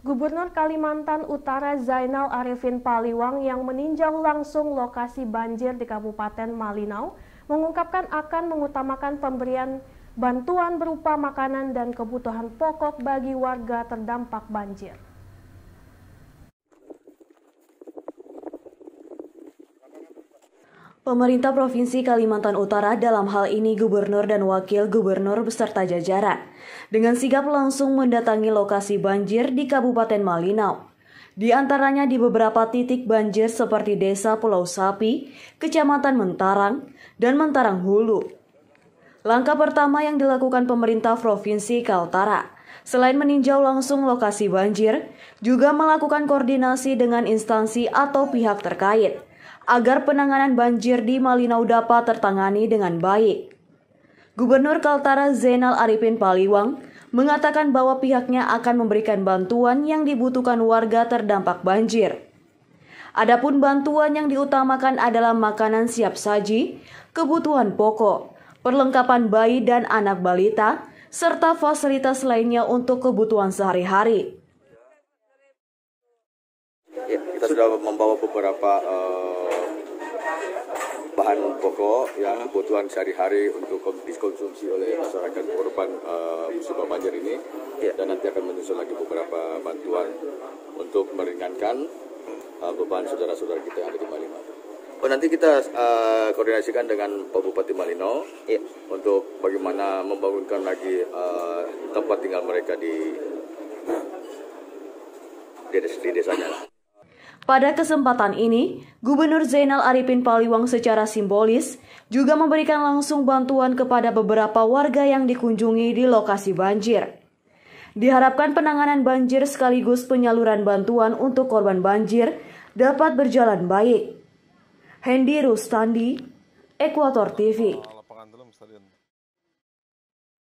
Gubernur Kalimantan Utara Zainal Arifin Paliwang yang meninjau langsung lokasi banjir di Kabupaten Malinau mengungkapkan akan mengutamakan pemberian bantuan berupa makanan dan kebutuhan pokok bagi warga terdampak banjir. Pemerintah Provinsi Kalimantan Utara dalam hal ini gubernur dan wakil gubernur beserta jajaran dengan sigap langsung mendatangi lokasi banjir di Kabupaten Malinau. Di antaranya di beberapa titik banjir seperti Desa Pulau Sapi, Kecamatan Mentarang, dan Mentarang Hulu. Langkah pertama yang dilakukan pemerintah Provinsi Kaltara Selain meninjau langsung lokasi banjir, juga melakukan koordinasi dengan instansi atau pihak terkait agar penanganan banjir di Malinau dapat tertangani dengan baik. Gubernur Kaltara Zainal Arifin Paliwang mengatakan bahwa pihaknya akan memberikan bantuan yang dibutuhkan warga terdampak banjir. Adapun bantuan yang diutamakan adalah makanan siap saji, kebutuhan pokok, perlengkapan bayi dan anak balita, serta fasilitas lainnya untuk kebutuhan sehari-hari. Ya, kita sudah membawa beberapa uh, bahan pokok yang kebutuhan sehari-hari untuk dikonsumsi oleh masyarakat korban uh, musibah banjir ini ya. dan nanti akan menyusul lagi beberapa bantuan untuk meringankan uh, beban saudara-saudara kita yang ada di Malino. Oh, nanti kita uh, koordinasikan dengan Pak Bupati Malino ya. untuk bagaimana membangunkan lagi uh, tempat tinggal mereka di di, desa desanya. Pada kesempatan ini, Gubernur Zainal Arifin Paliwang secara simbolis juga memberikan langsung bantuan kepada beberapa warga yang dikunjungi di lokasi banjir. Diharapkan penanganan banjir sekaligus penyaluran bantuan untuk korban banjir dapat berjalan baik. Hendy Rustandi, Ekuator TV.